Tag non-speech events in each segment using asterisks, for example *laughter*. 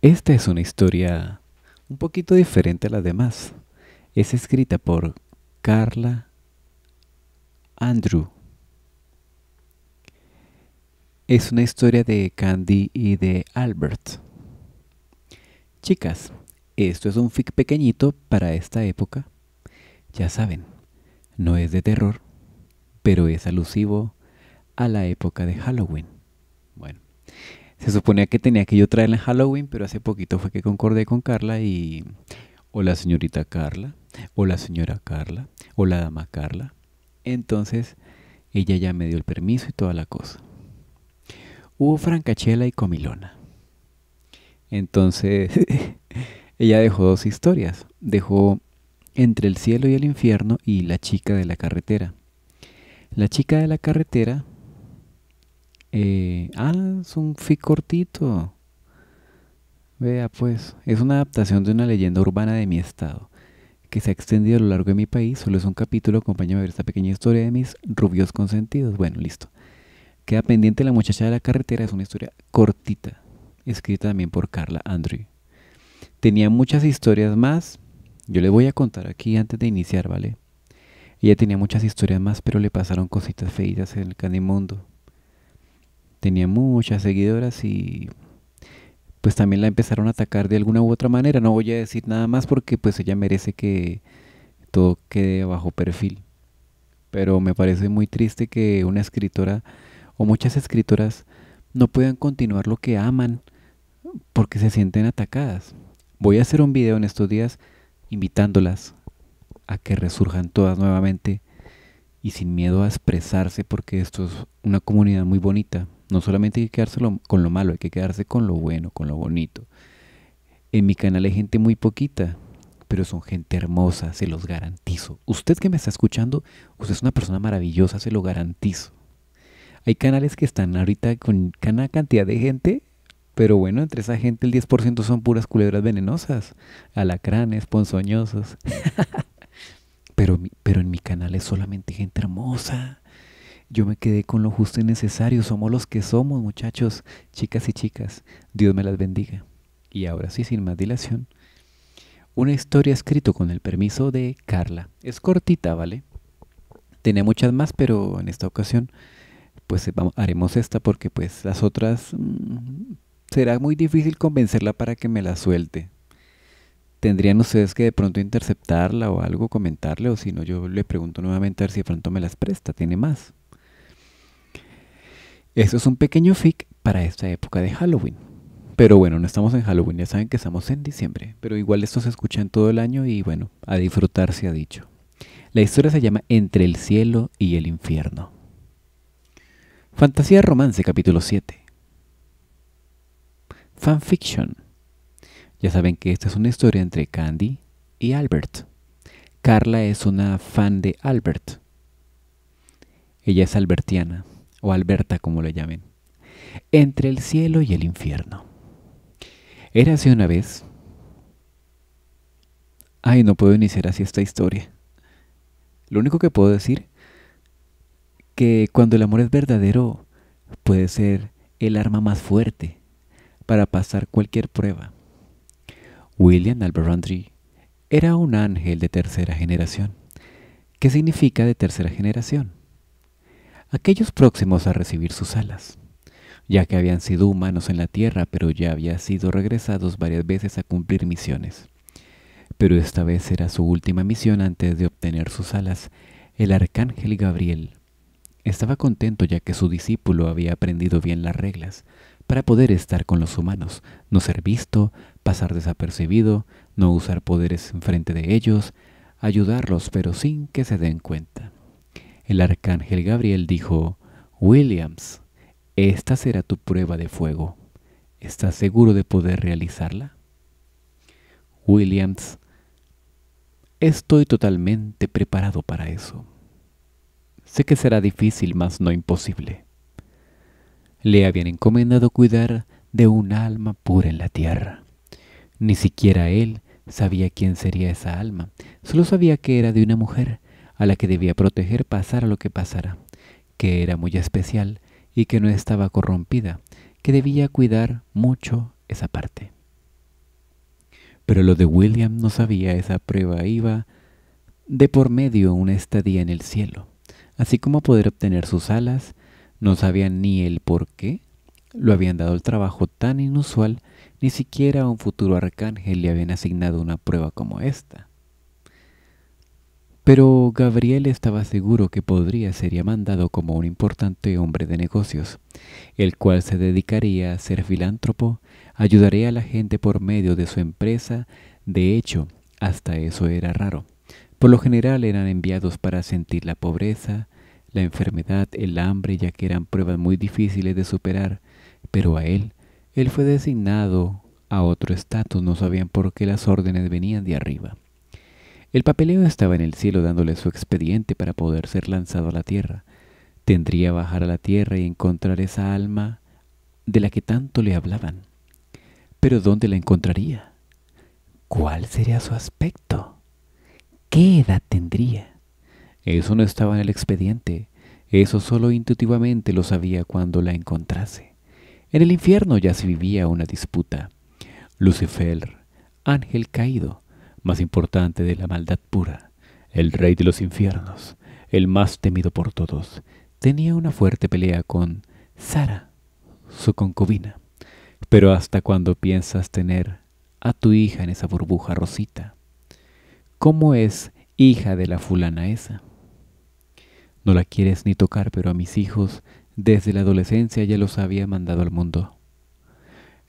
Esta es una historia un poquito diferente a las demás. Es escrita por Carla Andrew. Es una historia de Candy y de Albert. Chicas, esto es un fic pequeñito para esta época. Ya saben, no es de terror, pero es alusivo a la época de Halloween. Bueno, se suponía que tenía que yo traerla en Halloween, pero hace poquito fue que concordé con Carla y... la señorita Carla, o la señora Carla, o la dama Carla. Entonces ella ya me dio el permiso y toda la cosa. Hubo francachela y comilona. Entonces *laughs* ella dejó dos historias. Dejó entre el cielo y el infierno y la chica de la carretera. La chica de la carretera eh, ah, es un fic cortito. Vea pues, es una adaptación de una leyenda urbana de mi estado, que se ha extendido a lo largo de mi país, solo es un capítulo, acompañado a ver esta pequeña historia de mis rubios consentidos. Bueno, listo. Queda pendiente la muchacha de la carretera, es una historia cortita, escrita también por Carla Andrew. Tenía muchas historias más, yo le voy a contar aquí antes de iniciar, ¿vale? Ella tenía muchas historias más, pero le pasaron cositas feitas en el canimundo tenía muchas seguidoras y pues también la empezaron a atacar de alguna u otra manera. No voy a decir nada más porque pues ella merece que todo quede bajo perfil. Pero me parece muy triste que una escritora o muchas escritoras no puedan continuar lo que aman porque se sienten atacadas. Voy a hacer un video en estos días invitándolas a que resurjan todas nuevamente y sin miedo a expresarse porque esto es una comunidad muy bonita. No solamente hay que quedarse con lo malo, hay que quedarse con lo bueno, con lo bonito. En mi canal hay gente muy poquita, pero son gente hermosa, se los garantizo. Usted que me está escuchando, usted es una persona maravillosa, se lo garantizo. Hay canales que están ahorita con una cantidad de gente, pero bueno, entre esa gente el 10% son puras culebras venenosas, alacranes, ponzoñosos. *laughs* pero, pero en mi canal es solamente gente hermosa, yo me quedé con lo justo y necesario. Somos los que somos, muchachos, chicas y chicas. Dios me las bendiga. Y ahora sí, sin más dilación, una historia escrito con el permiso de Carla. Es cortita, ¿vale? Tenía muchas más, pero en esta ocasión pues eh, haremos esta porque pues las otras mm, será muy difícil convencerla para que me la suelte. ¿Tendrían ustedes que de pronto interceptarla o algo, comentarle? O si no, yo le pregunto nuevamente a ver si de pronto me las presta, tiene más. Esto es un pequeño fic para esta época de Halloween. Pero bueno, no estamos en Halloween, ya saben que estamos en diciembre, pero igual esto se escucha en todo el año y bueno, a disfrutar se ha dicho. La historia se llama Entre el cielo y el infierno. Fantasía Romance capítulo 7. Fanfiction. Ya saben que esta es una historia entre Candy y Albert. Carla es una fan de Albert. Ella es albertiana o Alberta como lo llamen, entre el cielo y el infierno. Era así una vez... Ay, no puedo iniciar así esta historia. Lo único que puedo decir, que cuando el amor es verdadero, puede ser el arma más fuerte para pasar cualquier prueba. William Alberandri era un ángel de tercera generación. ¿Qué significa de tercera generación? aquellos próximos a recibir sus alas, ya que habían sido humanos en la Tierra, pero ya habían sido regresados varias veces a cumplir misiones. Pero esta vez era su última misión antes de obtener sus alas. El arcángel Gabriel estaba contento ya que su discípulo había aprendido bien las reglas para poder estar con los humanos, no ser visto, pasar desapercibido, no usar poderes enfrente de ellos, ayudarlos pero sin que se den cuenta. El arcángel Gabriel dijo, Williams, esta será tu prueba de fuego. ¿Estás seguro de poder realizarla? Williams, estoy totalmente preparado para eso. Sé que será difícil, mas no imposible. Le habían encomendado cuidar de un alma pura en la tierra. Ni siquiera él sabía quién sería esa alma, solo sabía que era de una mujer a la que debía proteger pasara lo que pasara, que era muy especial y que no estaba corrompida, que debía cuidar mucho esa parte. Pero lo de William no sabía esa prueba, iba de por medio una estadía en el cielo, así como poder obtener sus alas, no sabía ni el por qué, lo habían dado el trabajo tan inusual, ni siquiera a un futuro arcángel le habían asignado una prueba como esta pero Gabriel estaba seguro que podría ser mandado como un importante hombre de negocios, el cual se dedicaría a ser filántropo, ayudaría a la gente por medio de su empresa, de hecho, hasta eso era raro. Por lo general eran enviados para sentir la pobreza, la enfermedad, el hambre, ya que eran pruebas muy difíciles de superar, pero a él, él fue designado a otro estatus, no sabían por qué las órdenes venían de arriba. El papeleo estaba en el cielo dándole su expediente para poder ser lanzado a la tierra. Tendría bajar a la tierra y encontrar esa alma de la que tanto le hablaban. Pero ¿dónde la encontraría? ¿Cuál sería su aspecto? ¿Qué edad tendría? Eso no estaba en el expediente. Eso solo intuitivamente lo sabía cuando la encontrase. En el infierno ya se vivía una disputa. Lucifer, ángel caído, más importante de la maldad pura, el rey de los infiernos, el más temido por todos, tenía una fuerte pelea con Sara, su concubina. Pero hasta cuando piensas tener a tu hija en esa burbuja rosita? ¿Cómo es hija de la fulana esa? No la quieres ni tocar, pero a mis hijos desde la adolescencia ya los había mandado al mundo.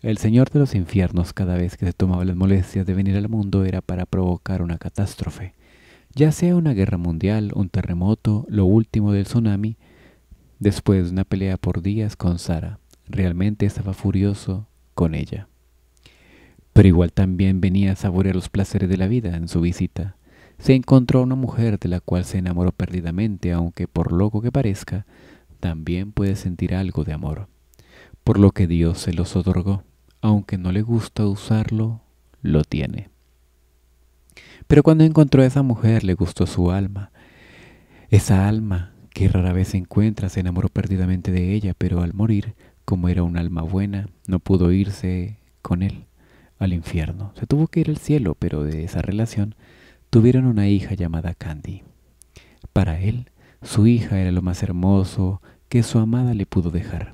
El Señor de los infiernos cada vez que se tomaba las molestias de venir al mundo era para provocar una catástrofe, ya sea una guerra mundial, un terremoto, lo último del tsunami, después de una pelea por días con Sara. Realmente estaba furioso con ella. Pero igual también venía a saborear los placeres de la vida en su visita. Se encontró a una mujer de la cual se enamoró perdidamente, aunque por loco que parezca, también puede sentir algo de amor, por lo que Dios se los otorgó aunque no le gusta usarlo, lo tiene. Pero cuando encontró a esa mujer le gustó su alma. Esa alma que rara vez se encuentra se enamoró perdidamente de ella, pero al morir, como era un alma buena, no pudo irse con él al infierno. Se tuvo que ir al cielo, pero de esa relación tuvieron una hija llamada Candy. Para él, su hija era lo más hermoso que su amada le pudo dejar.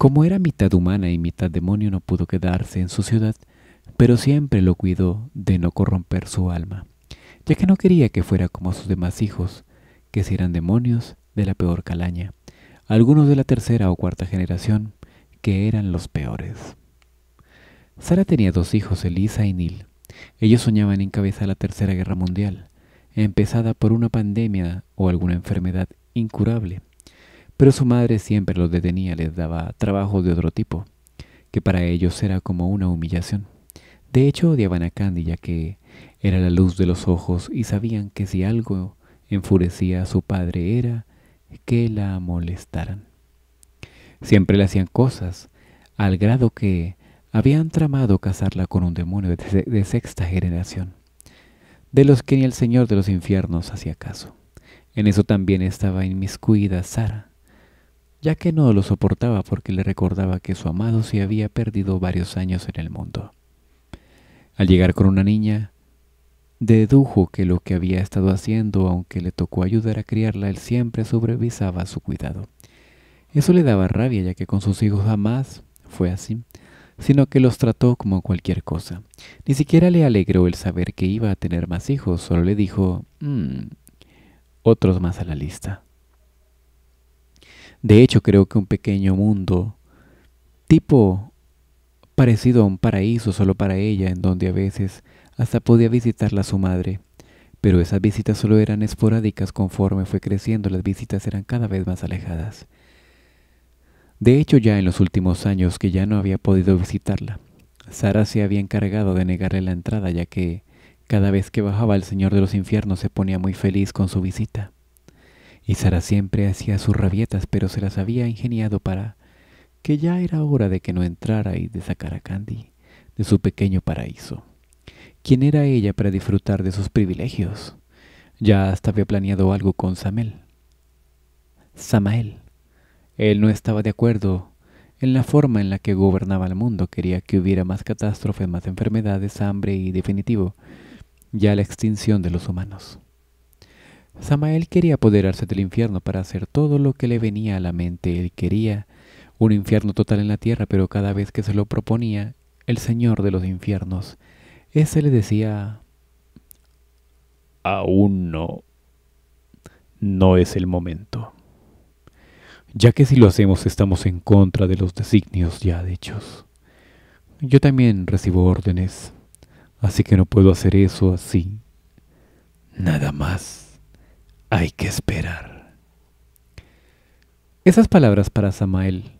Como era mitad humana y mitad demonio, no pudo quedarse en su ciudad, pero siempre lo cuidó de no corromper su alma, ya que no quería que fuera como sus demás hijos, que si eran demonios de la peor calaña, algunos de la tercera o cuarta generación, que eran los peores. Sara tenía dos hijos, Elisa y Neil. Ellos soñaban en cabeza la Tercera Guerra Mundial, empezada por una pandemia o alguna enfermedad incurable pero su madre siempre los detenía, les daba trabajo de otro tipo, que para ellos era como una humillación. De hecho, odiaban a Candy ya que era la luz de los ojos y sabían que si algo enfurecía a su padre era que la molestaran. Siempre le hacían cosas, al grado que habían tramado casarla con un demonio de sexta generación, de los que ni el Señor de los infiernos hacía caso. En eso también estaba inmiscuida Sara, ya que no lo soportaba porque le recordaba que su amado se había perdido varios años en el mundo. Al llegar con una niña, dedujo que lo que había estado haciendo, aunque le tocó ayudar a criarla, él siempre sobrevisaba su cuidado. Eso le daba rabia, ya que con sus hijos jamás fue así, sino que los trató como cualquier cosa. Ni siquiera le alegró el saber que iba a tener más hijos, solo le dijo, mmm, otros más a la lista. De hecho, creo que un pequeño mundo, tipo parecido a un paraíso solo para ella, en donde a veces hasta podía visitarla su madre. Pero esas visitas solo eran esporádicas conforme fue creciendo, las visitas eran cada vez más alejadas. De hecho, ya en los últimos años que ya no había podido visitarla, Sara se había encargado de negarle la entrada ya que cada vez que bajaba el Señor de los Infiernos se ponía muy feliz con su visita. Y Sara siempre hacía sus rabietas, pero se las había ingeniado para que ya era hora de que no entrara y de sacar a Candy de su pequeño paraíso. ¿Quién era ella para disfrutar de sus privilegios? Ya hasta había planeado algo con Samel. Samael. Él no estaba de acuerdo en la forma en la que gobernaba el mundo. Quería que hubiera más catástrofes, más enfermedades, hambre y, definitivo, ya la extinción de los humanos. Samael quería apoderarse del infierno para hacer todo lo que le venía a la mente. Él quería un infierno total en la tierra, pero cada vez que se lo proponía, el Señor de los infiernos, ese le decía, aún no, no es el momento, ya que si lo hacemos estamos en contra de los designios ya hechos. Yo también recibo órdenes, así que no puedo hacer eso así, nada más. Hay que esperar. Esas palabras para Samael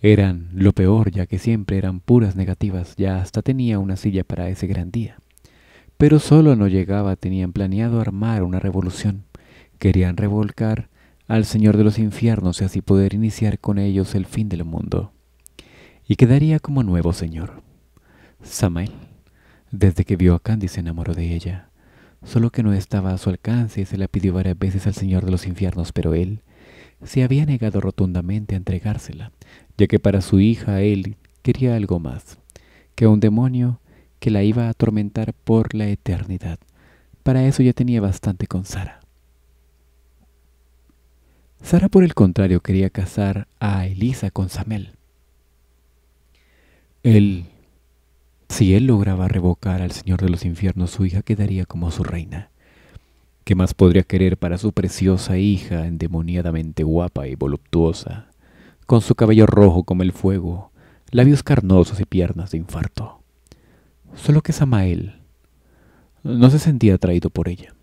eran lo peor, ya que siempre eran puras negativas, ya hasta tenía una silla para ese gran día. Pero solo no llegaba, tenían planeado armar una revolución. Querían revolcar al Señor de los infiernos y así poder iniciar con ellos el fin del mundo. Y quedaría como nuevo Señor. Samael, desde que vio a Candy, se enamoró de ella solo que no estaba a su alcance y se la pidió varias veces al Señor de los infiernos, pero él se había negado rotundamente a entregársela, ya que para su hija él quería algo más, que un demonio que la iba a atormentar por la eternidad. Para eso ya tenía bastante con Sara. Sara, por el contrario, quería casar a Elisa con Samel. Él si él lograba revocar al Señor de los infiernos, su hija quedaría como su reina. ¿Qué más podría querer para su preciosa hija, endemoniadamente guapa y voluptuosa, con su cabello rojo como el fuego, labios carnosos y piernas de infarto? Solo que Samael no se sentía atraído por ella.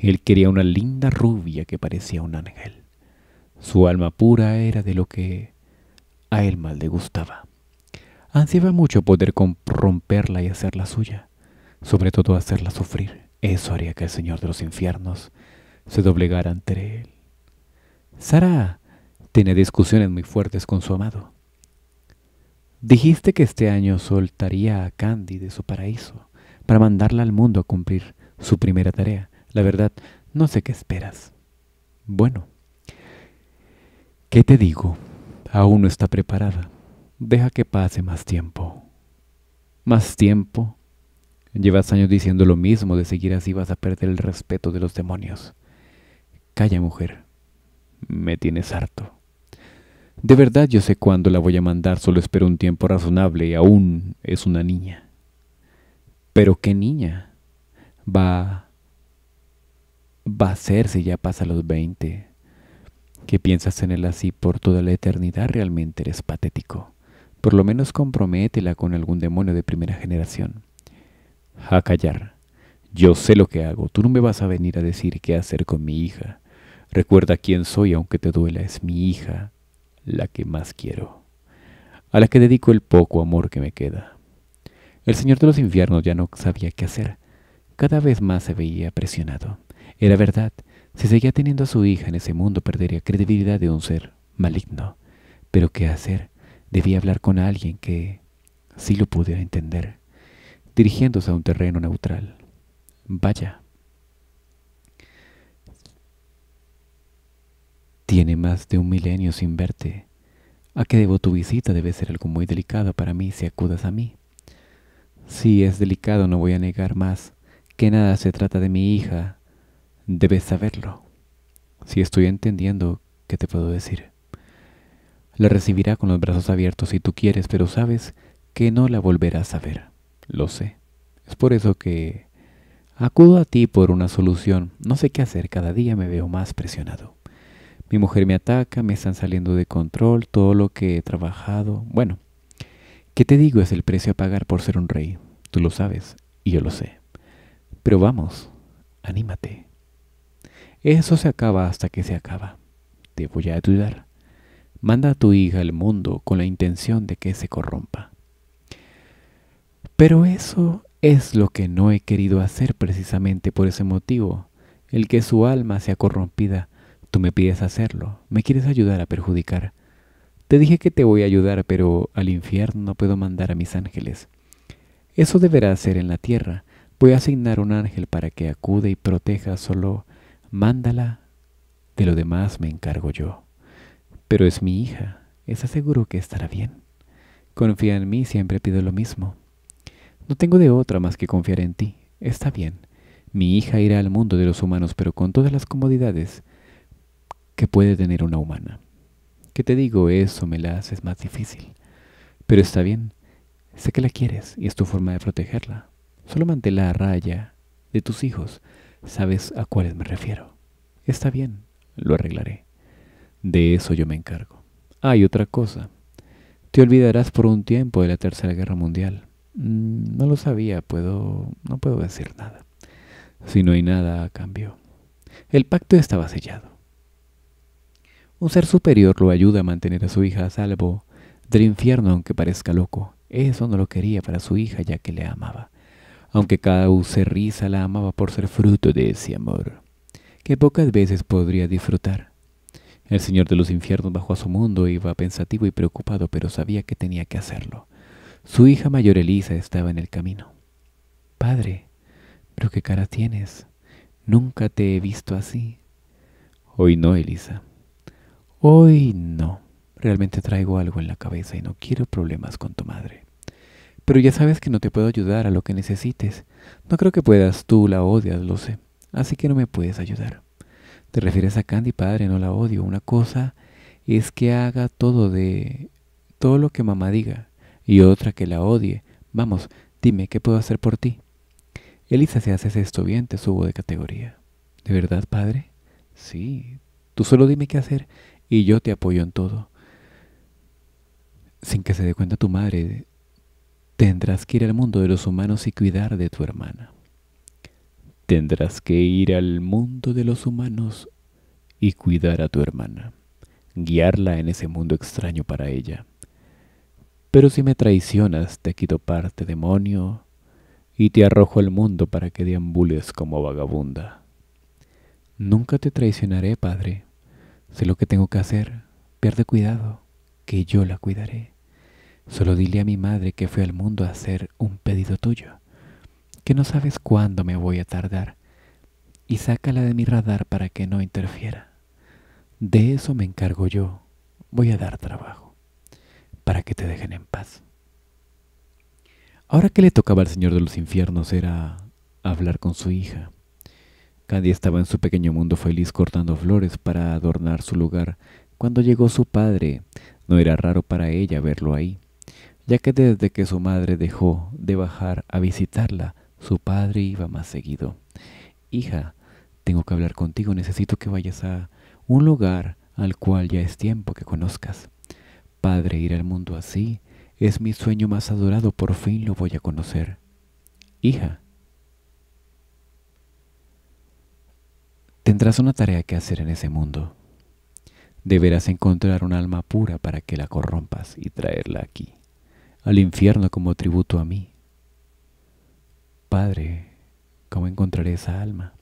Él quería una linda rubia que parecía un ángel. Su alma pura era de lo que a él mal le gustaba. Ansiaba mucho poder romperla y hacerla suya, sobre todo hacerla sufrir. Eso haría que el Señor de los infiernos se doblegara ante él. Sara tiene discusiones muy fuertes con su amado. Dijiste que este año soltaría a Candy de su paraíso para mandarla al mundo a cumplir su primera tarea. La verdad, no sé qué esperas. Bueno, ¿qué te digo? Aún no está preparada deja que pase más tiempo. Más tiempo. Llevas años diciendo lo mismo, de seguir así vas a perder el respeto de los demonios. Calla, mujer. Me tienes harto. De verdad yo sé cuándo la voy a mandar, solo espero un tiempo razonable y aún es una niña. Pero qué niña va va a ser si ya pasa los 20. ¿Qué piensas en él así por toda la eternidad, realmente eres patético. Por lo menos comprométela con algún demonio de primera generación. A callar. Yo sé lo que hago. Tú no me vas a venir a decir qué hacer con mi hija. Recuerda quién soy, aunque te duela. Es mi hija, la que más quiero. A la que dedico el poco amor que me queda. El señor de los infiernos ya no sabía qué hacer. Cada vez más se veía presionado. Era verdad. Si seguía teniendo a su hija en ese mundo, perdería credibilidad de un ser maligno. Pero ¿qué hacer? Debí hablar con alguien que sí lo pudiera entender, dirigiéndose a un terreno neutral. Vaya. Tiene más de un milenio sin verte. ¿A qué debo tu visita? Debe ser algo muy delicado para mí si acudas a mí. Si es delicado, no voy a negar más que nada se trata de mi hija. Debes saberlo. Si estoy entendiendo, ¿qué te puedo decir? La recibirá con los brazos abiertos si tú quieres, pero sabes que no la volverás a ver. Lo sé. Es por eso que acudo a ti por una solución. No sé qué hacer, cada día me veo más presionado. Mi mujer me ataca, me están saliendo de control, todo lo que he trabajado. Bueno, ¿qué te digo? Es el precio a pagar por ser un rey. Tú lo sabes y yo lo sé. Pero vamos, anímate. Eso se acaba hasta que se acaba. Te voy a ayudar manda a tu hija al mundo con la intención de que se corrompa. Pero eso es lo que no he querido hacer precisamente por ese motivo, el que su alma sea corrompida. Tú me pides hacerlo, me quieres ayudar a perjudicar. Te dije que te voy a ayudar, pero al infierno no puedo mandar a mis ángeles. Eso deberá ser en la tierra. Voy a asignar un ángel para que acude y proteja solo. Mándala. De lo demás me encargo yo. Pero es mi hija, es seguro que estará bien. Confía en mí, siempre pido lo mismo. No tengo de otra más que confiar en ti. Está bien. Mi hija irá al mundo de los humanos, pero con todas las comodidades que puede tener una humana. ¿Qué te digo, eso me la haces más difícil. Pero está bien. Sé que la quieres y es tu forma de protegerla. Solo mantén la raya de tus hijos. Sabes a cuáles me refiero. Está bien, lo arreglaré. De eso yo me encargo. Hay ah, otra cosa. Te olvidarás por un tiempo de la Tercera Guerra Mundial. Mm, no lo sabía, puedo no puedo decir nada. Si no hay nada a cambio. El pacto estaba sellado. Un ser superior lo ayuda a mantener a su hija a salvo del infierno aunque parezca loco. Eso no lo quería para su hija ya que le amaba. Aunque cada risa la amaba por ser fruto de ese amor, que pocas veces podría disfrutar. El señor de los infiernos bajó a su mundo, iba pensativo y preocupado, pero sabía que tenía que hacerlo. Su hija mayor Elisa estaba en el camino. Padre, pero qué cara tienes. Nunca te he visto así. Hoy no, Elisa. Hoy no. Realmente traigo algo en la cabeza y no quiero problemas con tu madre. Pero ya sabes que no te puedo ayudar a lo que necesites. No creo que puedas, tú la odias, lo sé. Así que no me puedes ayudar. Te refieres a Candy, padre, no la odio. Una cosa es que haga todo de todo lo que mamá diga y otra que la odie. Vamos, dime, ¿qué puedo hacer por ti? Elisa, si haces esto bien, te subo de categoría. ¿De verdad, padre? Sí. Tú solo dime qué hacer y yo te apoyo en todo. Sin que se dé cuenta tu madre, tendrás que ir al mundo de los humanos y cuidar de tu hermana. Tendrás que ir al mundo de los humanos y cuidar a tu hermana, guiarla en ese mundo extraño para ella. Pero si me traicionas, te quito parte, demonio, y te arrojo al mundo para que deambules como vagabunda. Nunca te traicionaré, padre. Sé lo que tengo que hacer. Pierde cuidado, que yo la cuidaré. Solo dile a mi madre que fue al mundo a hacer un pedido tuyo que no sabes cuándo me voy a tardar, y sácala de mi radar para que no interfiera. De eso me encargo yo, voy a dar trabajo, para que te dejen en paz. Ahora que le tocaba al Señor de los Infiernos era hablar con su hija. Candy estaba en su pequeño mundo feliz cortando flores para adornar su lugar cuando llegó su padre. No era raro para ella verlo ahí, ya que desde que su madre dejó de bajar a visitarla, su padre iba más seguido. Hija, tengo que hablar contigo, necesito que vayas a un lugar al cual ya es tiempo que conozcas. Padre, ir al mundo así es mi sueño más adorado, por fin lo voy a conocer. Hija, tendrás una tarea que hacer en ese mundo. Deberás encontrar un alma pura para que la corrompas y traerla aquí, al infierno como tributo a mí. Padre, ¿cómo encontraré esa alma?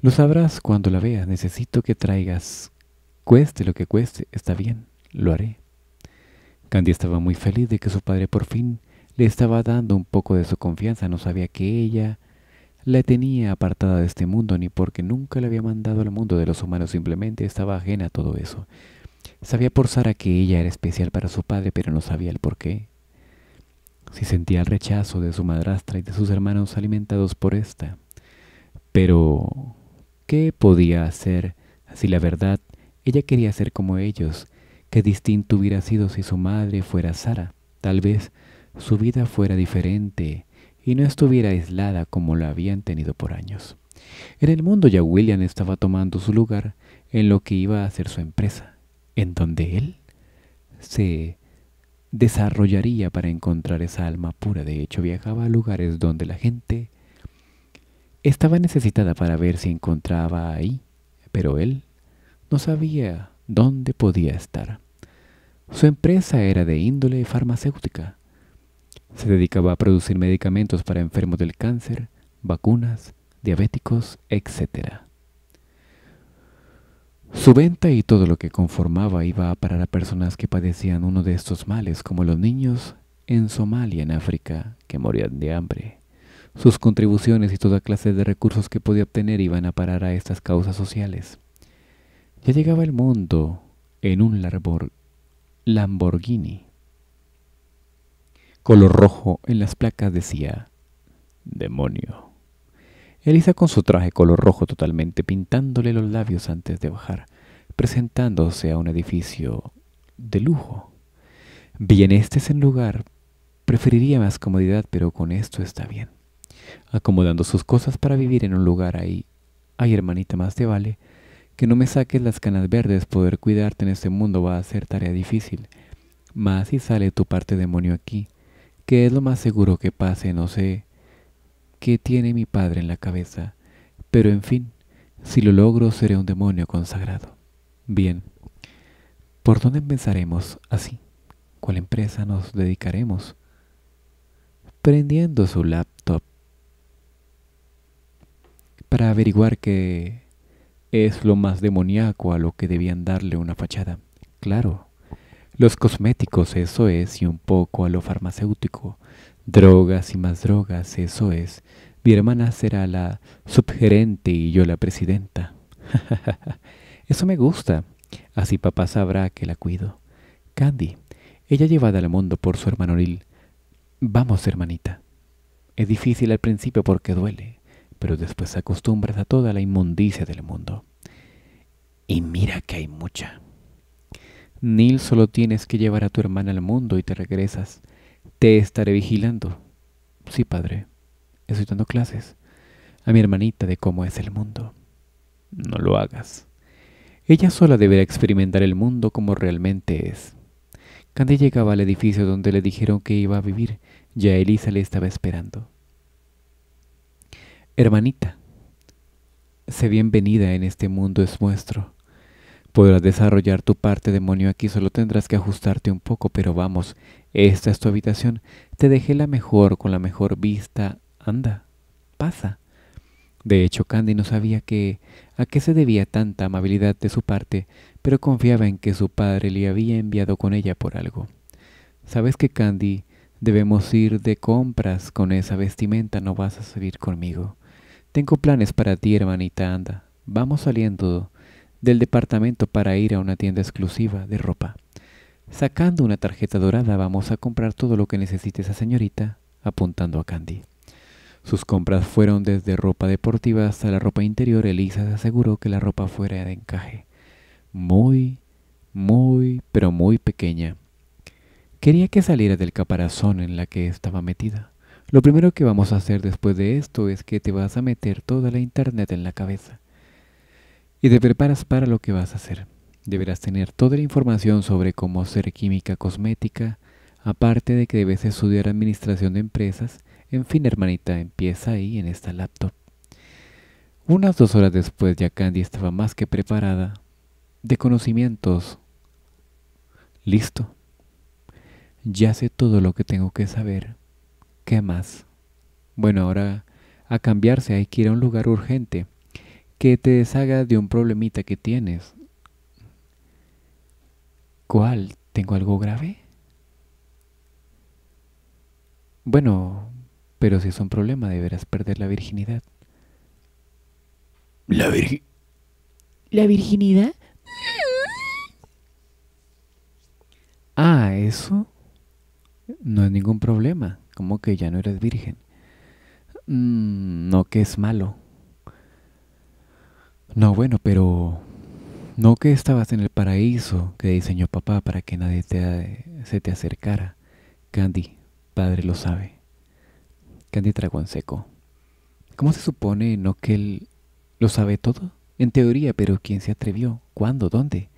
Lo sabrás cuando la veas. Necesito que traigas. Cueste lo que cueste. Está bien, lo haré. Candy estaba muy feliz de que su padre por fin le estaba dando un poco de su confianza. No sabía que ella la tenía apartada de este mundo, ni porque nunca le había mandado al mundo de los humanos. Simplemente estaba ajena a todo eso. Sabía por Sara que ella era especial para su padre, pero no sabía el por qué si sentía el rechazo de su madrastra y de sus hermanos alimentados por esta Pero, ¿qué podía hacer si la verdad ella quería ser como ellos? Qué distinto hubiera sido si su madre fuera Sara. Tal vez su vida fuera diferente y no estuviera aislada como la habían tenido por años. En el mundo ya William estaba tomando su lugar en lo que iba a ser su empresa, en donde él se desarrollaría para encontrar esa alma pura. De hecho, viajaba a lugares donde la gente estaba necesitada para ver si encontraba ahí, pero él no sabía dónde podía estar. Su empresa era de índole farmacéutica. Se dedicaba a producir medicamentos para enfermos del cáncer, vacunas, diabéticos, etcétera. Su venta y todo lo que conformaba iba a parar a personas que padecían uno de estos males, como los niños en Somalia, en África, que morían de hambre. Sus contribuciones y toda clase de recursos que podía obtener iban a parar a estas causas sociales. Ya llegaba el mundo en un Lamborghini. Color rojo en las placas decía, demonio. Elisa con su traje color rojo totalmente pintándole los labios antes de bajar, presentándose a un edificio de lujo. Bien, este es el lugar. Preferiría más comodidad, pero con esto está bien. Acomodando sus cosas para vivir en un lugar ahí. Ay, hermanita, más te vale que no me saques las canas verdes. Poder cuidarte en este mundo va a ser tarea difícil. Más si sale tu parte demonio aquí, que es lo más seguro que pase, no sé que tiene mi padre en la cabeza. Pero en fin, si lo logro seré un demonio consagrado. Bien. ¿Por dónde empezaremos así? ¿Cuál empresa nos dedicaremos? Prendiendo su laptop para averiguar que es lo más demoníaco a lo que debían darle una fachada. Claro, los cosméticos, eso es, y un poco a lo farmacéutico, Drogas y más drogas, eso es. Mi hermana será la subgerente y yo la presidenta. *laughs* eso me gusta. Así papá sabrá que la cuido. Candy, ella llevada al mundo por su hermano oril, Vamos, hermanita. Es difícil al principio porque duele, pero después acostumbras a toda la inmundicia del mundo. Y mira que hay mucha. Neil, solo tienes que llevar a tu hermana al mundo y te regresas. Te estaré vigilando. Sí, padre. Estoy dando clases a mi hermanita de cómo es el mundo. No lo hagas. Ella sola deberá experimentar el mundo como realmente es. Candy llegaba al edificio donde le dijeron que iba a vivir. Ya Elisa le estaba esperando. Hermanita, sé bienvenida en este mundo es nuestro. Podrás desarrollar tu parte demonio aquí, solo tendrás que ajustarte un poco, pero vamos, esta es tu habitación. Te dejé la mejor, con la mejor vista. Anda, pasa. De hecho, Candy no sabía que, a qué se debía tanta amabilidad de su parte, pero confiaba en que su padre le había enviado con ella por algo. Sabes que Candy, debemos ir de compras con esa vestimenta, no vas a salir conmigo. Tengo planes para ti, hermanita, anda. Vamos saliendo del departamento para ir a una tienda exclusiva de ropa. Sacando una tarjeta dorada vamos a comprar todo lo que necesite esa señorita, apuntando a Candy. Sus compras fueron desde ropa deportiva hasta la ropa interior. Elisa se aseguró que la ropa fuera de encaje. Muy, muy, pero muy pequeña. Quería que saliera del caparazón en la que estaba metida. Lo primero que vamos a hacer después de esto es que te vas a meter toda la internet en la cabeza y te preparas para lo que vas a hacer. Deberás tener toda la información sobre cómo hacer química cosmética, aparte de que debes estudiar administración de empresas. En fin, hermanita, empieza ahí en esta laptop. Unas dos horas después ya Candy estaba más que preparada, de conocimientos. Listo. Ya sé todo lo que tengo que saber. ¿Qué más? Bueno, ahora a cambiarse hay que ir a un lugar urgente que te deshaga de un problemita que tienes. ¿Cuál? ¿Tengo algo grave? Bueno, pero si es un problema deberás perder la virginidad. La virgi ¿La virginidad? Ah, eso no es ningún problema. Como que ya no eres virgen. Mm, no que es malo. No, bueno, pero no que estabas en el paraíso que diseñó papá para que nadie se te acercara. Candy, padre lo sabe. Candy tragó en seco. ¿Cómo se supone no que él lo sabe todo? En teoría, pero ¿quién se atrevió? ¿Cuándo? ¿Dónde?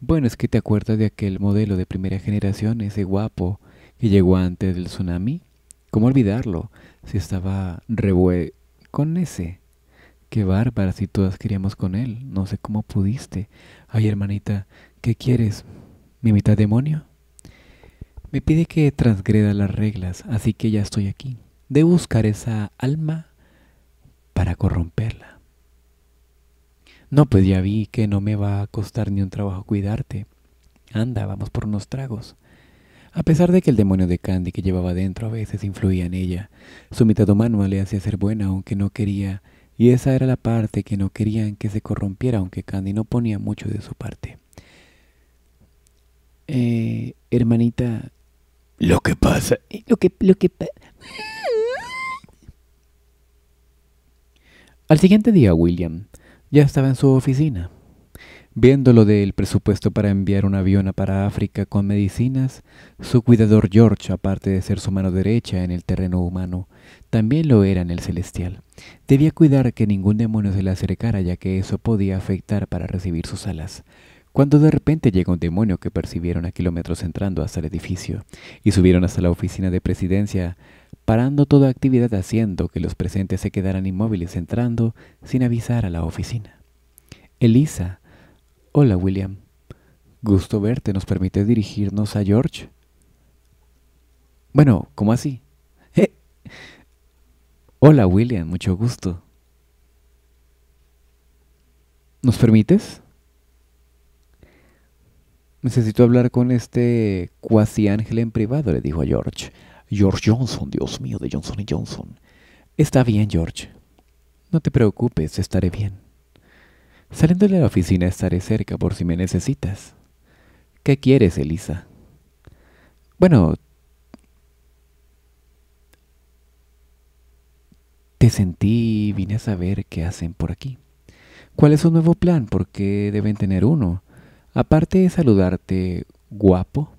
Bueno, es que te acuerdas de aquel modelo de primera generación, ese guapo que llegó antes del tsunami. ¿Cómo olvidarlo? Si estaba revuelto con ese. Qué bárbara, si todas queríamos con él. No sé cómo pudiste. Ay, hermanita, ¿qué quieres? ¿Mi mitad demonio? Me pide que transgreda las reglas, así que ya estoy aquí. De buscar esa alma para corromperla. No, pues ya vi que no me va a costar ni un trabajo cuidarte. Anda, vamos por unos tragos. A pesar de que el demonio de Candy que llevaba dentro a veces influía en ella, su mitad humana le hacía ser buena, aunque no quería y esa era la parte que no querían que se corrompiera, aunque Candy no ponía mucho de su parte. Eh, hermanita, lo que pasa, eh, lo que, lo que Al siguiente día, William ya estaba en su oficina. Viendo lo del presupuesto para enviar un avión para África con medicinas, su cuidador George, aparte de ser su mano derecha en el terreno humano, también lo era en el celestial. Debía cuidar que ningún demonio se le acercara ya que eso podía afectar para recibir sus alas. Cuando de repente llegó un demonio que percibieron a kilómetros entrando hasta el edificio y subieron hasta la oficina de presidencia, parando toda actividad haciendo que los presentes se quedaran inmóviles entrando sin avisar a la oficina. Elisa, Hola William. Gusto verte. ¿Nos permite dirigirnos a George? Bueno, ¿cómo así? Eh. Hola William, mucho gusto. ¿Nos permites? Necesito hablar con este cuasi ángel en privado, le dijo a George. George Johnson, Dios mío, de Johnson y Johnson. Está bien, George. No te preocupes, estaré bien. Saliendo de la oficina estaré cerca por si me necesitas. ¿Qué quieres, Elisa? Bueno, te sentí y vine a saber qué hacen por aquí. ¿Cuál es su nuevo plan? ¿Por qué deben tener uno? Aparte de saludarte, guapo,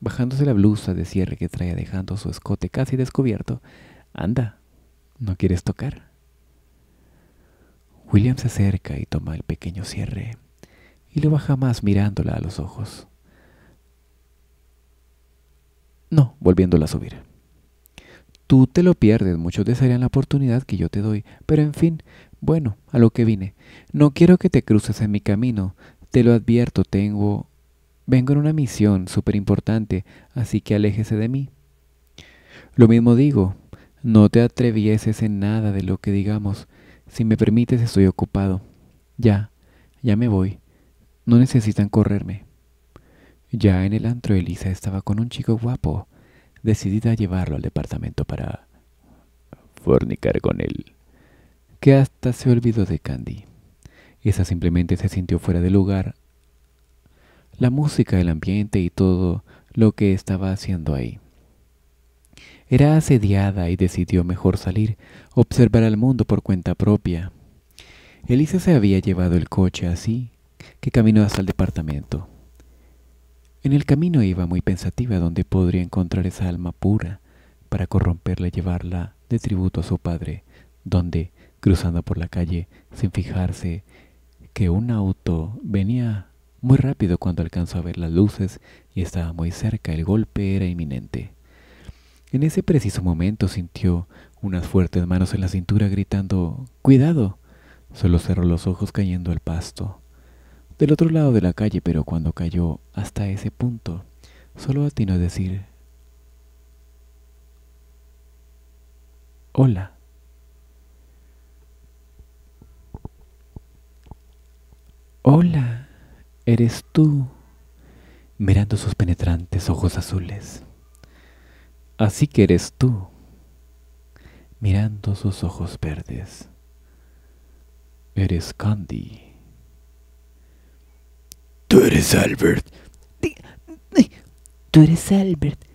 bajándose la blusa de cierre que trae dejando su escote casi descubierto. Anda, ¿no quieres tocar? William se acerca y toma el pequeño cierre y lo baja más mirándola a los ojos. No, volviéndola a subir. Tú te lo pierdes, muchos desearían la oportunidad que yo te doy, pero en fin, bueno, a lo que vine. No quiero que te cruces en mi camino, te lo advierto, tengo... Vengo en una misión súper importante, así que aléjese de mí. Lo mismo digo, no te atrevieses en nada de lo que digamos, si me permites, estoy ocupado. Ya, ya me voy. No necesitan correrme. Ya en el antro, Elisa estaba con un chico guapo, decidida a llevarlo al departamento para fornicar con él, que hasta se olvidó de Candy. Esa simplemente se sintió fuera de lugar. La música, el ambiente y todo lo que estaba haciendo ahí. Era asediada y decidió mejor salir, observar al mundo por cuenta propia. Elisa se había llevado el coche así que caminó hasta el departamento. En el camino iba muy pensativa donde podría encontrar esa alma pura para corromperla y llevarla de tributo a su padre, donde, cruzando por la calle, sin fijarse que un auto venía muy rápido cuando alcanzó a ver las luces y estaba muy cerca, el golpe era inminente. En ese preciso momento sintió unas fuertes manos en la cintura gritando Cuidado. Solo cerró los ojos cayendo al pasto. Del otro lado de la calle, pero cuando cayó hasta ese punto, solo atinó a decir Hola. Hola, eres tú, mirando sus penetrantes ojos azules. Así que eres tú, mirando sus ojos verdes. Eres Candy. Tú eres Albert. Tú eres Albert.